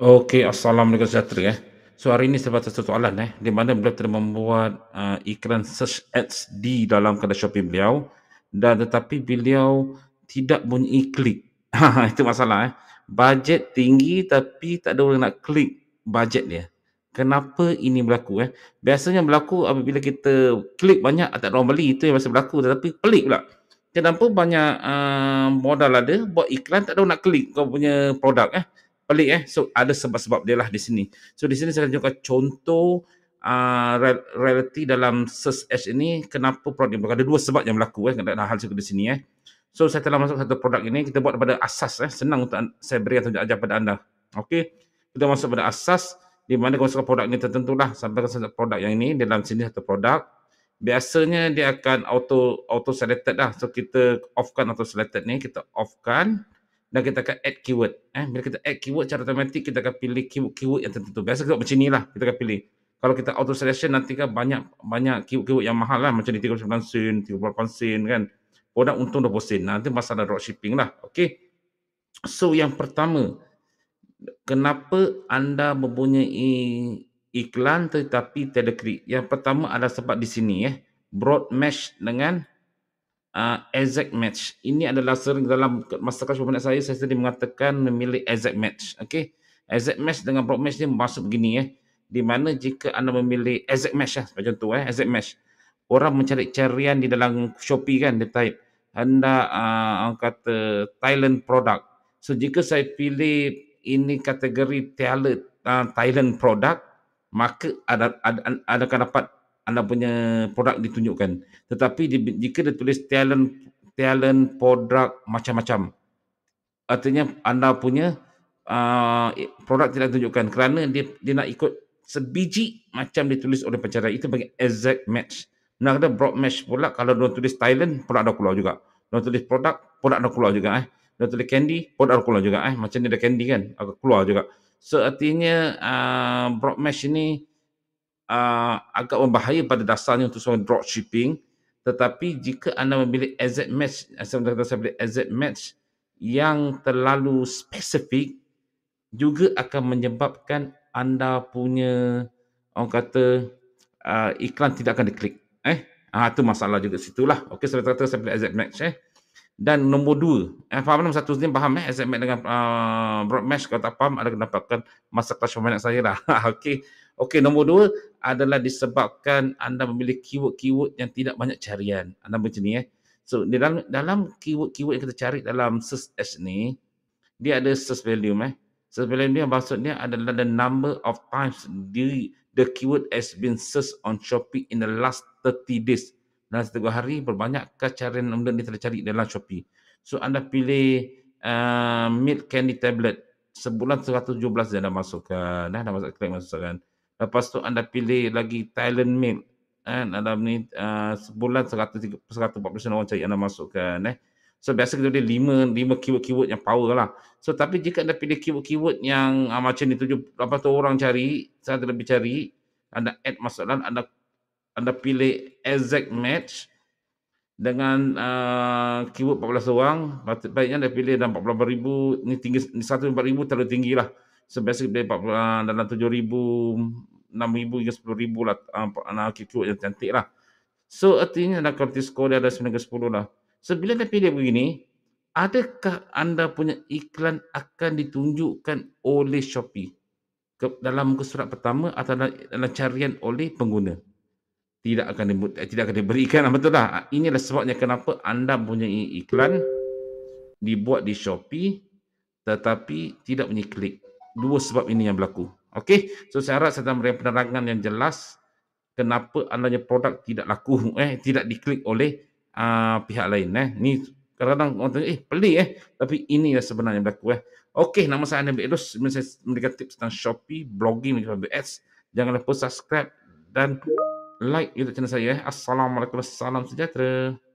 Okey, Assalamualaikum sejahtera eh. So hari ini sebatas soalan eh, di mana beliau telah membuat uh, iklan search ads di dalam kedai shopping beliau dan tetapi beliau tidak bunyi klik. itu masalah eh. Budget tinggi tapi tak ada orang nak klik budget dia. Kenapa ini berlaku eh? Biasanya berlaku apabila kita klik banyak tak ada orang beli itu yang biasa berlaku tetapi pelik pula. Kenapa banyak uh, modal ada buat iklan tak ada orang nak klik kau punya produk eh? pelik eh. So ada sebab-sebab dia lah di sini. So di sini saya akan tunjukkan contoh Uh, reality dalam search edge ini kenapa produk ini ada dua sebab yang berlaku eh kena hal di sini eh so saya telah masuk satu produk ini kita buat pada asas eh senang untuk saya beri atau ajar pada anda okey kita masuk pada asas di mana konsep produk ini tertentulah sampai satu produk yang ini dalam sini satu produk biasanya dia akan auto auto selected lah so kita offkan auto selected ni kita offkan dan kita akan add keyword. Eh, bila kita add keyword secara automatik, kita akan pilih keyword-keyword yang tertentu. Biasa kita macam inilah, kita akan pilih. Kalau kita auto selection nanti kan banyak banyak keyword-keyword yang mahal lah. Macam ni 39 sen, 38 sen kan. Produk untung 20 sen. Nanti masalah dropshipping lah. Okay. So yang pertama, kenapa anda mempunyai iklan tetapi telekrik? Yang pertama adalah sebab di sini eh. Broad match dengan uh, exact match. Ini adalah sering dalam masterclass pemenat saya, saya sering mengatakan memilih exact match. Okay. Exact match dengan broad match ni masuk begini ya. Eh. Di mana jika anda memilih exact match lah, macam tu eh, exact match. Orang mencari carian di dalam Shopee kan, dia type. Anda uh, kata Thailand product. So jika saya pilih ini kategori Thailand, ah, Thailand product, maka ada, ada, ada, ada akan dapat anda punya produk ditunjukkan. Tetapi jika dia tulis talent talent produk macam-macam. Artinya anda punya uh, produk tidak ditunjukkan kerana dia, dia nak ikut sebiji macam ditulis oleh pencerai. Itu panggil exact match. Nak ada broad match pula kalau dia tulis talent produk dah keluar juga. Dia tulis produk produk dah keluar juga eh. Dia tulis candy produk dah keluar juga eh. Macam dia ada candy kan. Aku keluar juga. So artinya uh, broad match ini uh, agak membahaya pada dasarnya untuk seorang dropshipping tetapi jika anda memilih exact match eh, saya saya pilih exact match yang terlalu spesifik juga akan menyebabkan anda punya orang kata uh, iklan tidak akan diklik eh ah tu masalah juga situlah okey saya kata saya pilih exact match eh dan nombor dua. Eh, faham nombor satu ni faham eh? SMS dengan uh, broad mesh kalau tak faham ada kena dapatkan masa kelas pemainan saya lah. Okey. Okey nombor dua adalah disebabkan anda memilih keyword-keyword yang tidak banyak carian. Anda macam ni eh. So di dalam dalam keyword-keyword yang kita cari dalam search ni dia ada search value eh. Search value ni maksudnya adalah the number of times the the keyword has been searched on Shopee in the last 30 days dalam satu hari berbanyak cara untuk kita cari dalam Shopee. So anda pilih uh, Meat Candy Tablet sebulan 117 dan dah masukkan. Dah anda masuk klik masukkan. Lepas tu anda pilih lagi Thailand Meat. Kan? Eh, anda ni uh, sebulan 130, 140 orang cari anda masukkan. Eh. So biasa kita boleh lima, lima keyword-keyword yang power lah. So tapi jika anda pilih keyword-keyword yang uh, macam ni tujuh, berapa tu orang cari, saya lebih cari, anda add masuk anda anda pilih exact match dengan uh, keyword 14 orang baiknya anda pilih dalam 14,000 ini tinggi ni 14,000 terlalu tinggi lah so basically uh, dalam 7,000 6,000 hingga 10,000 lah uh, anak uh, keyword yang cantik lah so artinya anda kerti skor dia ada 9 hingga 10 lah so bila anda pilih begini adakah anda punya iklan akan ditunjukkan oleh Shopee ke, dalam kesurat pertama atau dalam, dalam carian oleh pengguna tidak akan di, eh, tidak akan diberikan betul tak ah, inilah sebabnya kenapa anda punya iklan dibuat di Shopee tetapi tidak punya klik dua sebab ini yang berlaku okey so saya harap saya memberikan penerangan yang jelas kenapa anda punya produk tidak laku eh tidak diklik oleh uh, pihak lain eh ni kadang-kadang orang tanya eh pelik eh tapi ini yang sebenarnya berlaku eh okey nama saya Anil Bedos saya memberikan tips tentang Shopee blogging dan ads jangan lupa subscribe dan like YouTube channel saya. Eh. Assalamualaikum, warahmatullahi wabarakatuh.